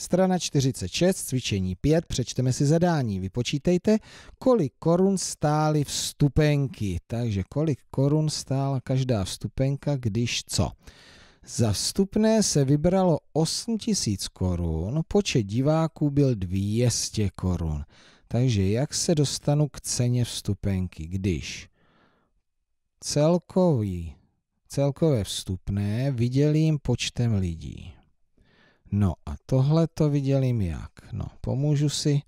Strana 46, cvičení 5, přečteme si zadání. Vypočítejte, kolik korun stály vstupenky. Takže kolik korun stála každá vstupenka, když co. Za vstupné se vybralo 8000 korun, počet diváků byl 200 korun. Takže jak se dostanu k ceně vstupenky, když celkový, celkové vstupné vydělím počtem lidí. No a tohle to vidělím jak? No, pomůžu si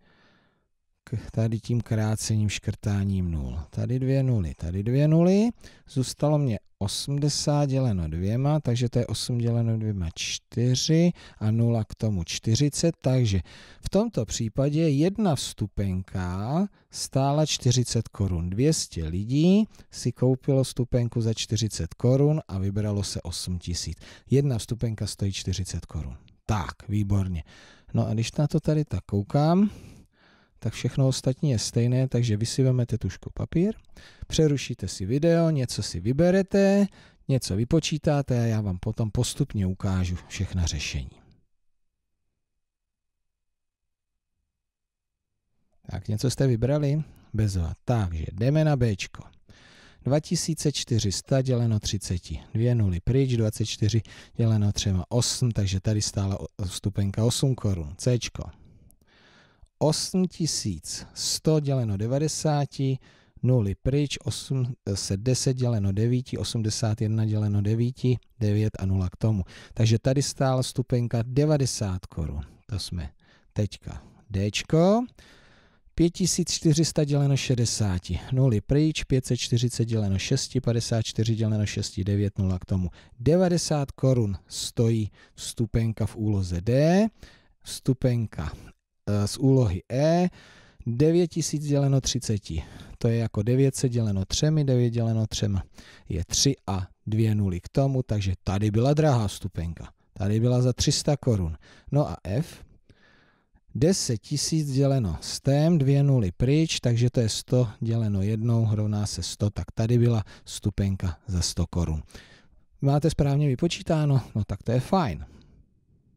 k tady tím krácením škrtáním nul. Tady dvě nuly, tady dvě nuly. Zůstalo mě 80 děleno dvěma, takže to je 8 děleno dvěma 4 a 0 k tomu 40, takže v tomto případě jedna vstupenka stála 40 korun. 200 lidí si koupilo vstupenku za 40 korun a vybralo se 8 tisíc. Jedna vstupenka stojí 40 korun. Tak, výborně. No a když na to tady tak koukám, tak všechno ostatní je stejné, takže vy si vemete tušku papír, přerušíte si video, něco si vyberete, něco vypočítáte a já vám potom postupně ukážu všechna řešení. Tak, něco jste vybrali? Bezva. Takže jdeme na Bčko. 2400 děleno 30, dvě nuly pryč, 24 děleno třema 8, takže tady stála stupenka 8 korun. C. 8100 děleno 90, 0 pryč, 8, 10 děleno 9, 81 děleno 9, 9 a 0 k tomu. Takže tady stála stupenka 90 korun. To jsme teďka Dčko. 5400 děleno 60, 0 pryč, 540 děleno 6, 54 děleno 6, 9, 0 k tomu. 90 korun stojí vstupenka v úloze D, vstupenka eh, z úlohy E, 9000 děleno 30, to je jako 900 děleno 3, 9 děleno 3 je 3 a 2 nuly k tomu, takže tady byla drahá vstupenka. Tady byla za 300 korun. No a F, 10 tisíc děleno stem, dvě nuly pryč, takže to je 100 děleno jednou, rovná se 100, tak tady byla stupenka za 100 korun. Máte správně vypočítáno? No tak to je fajn.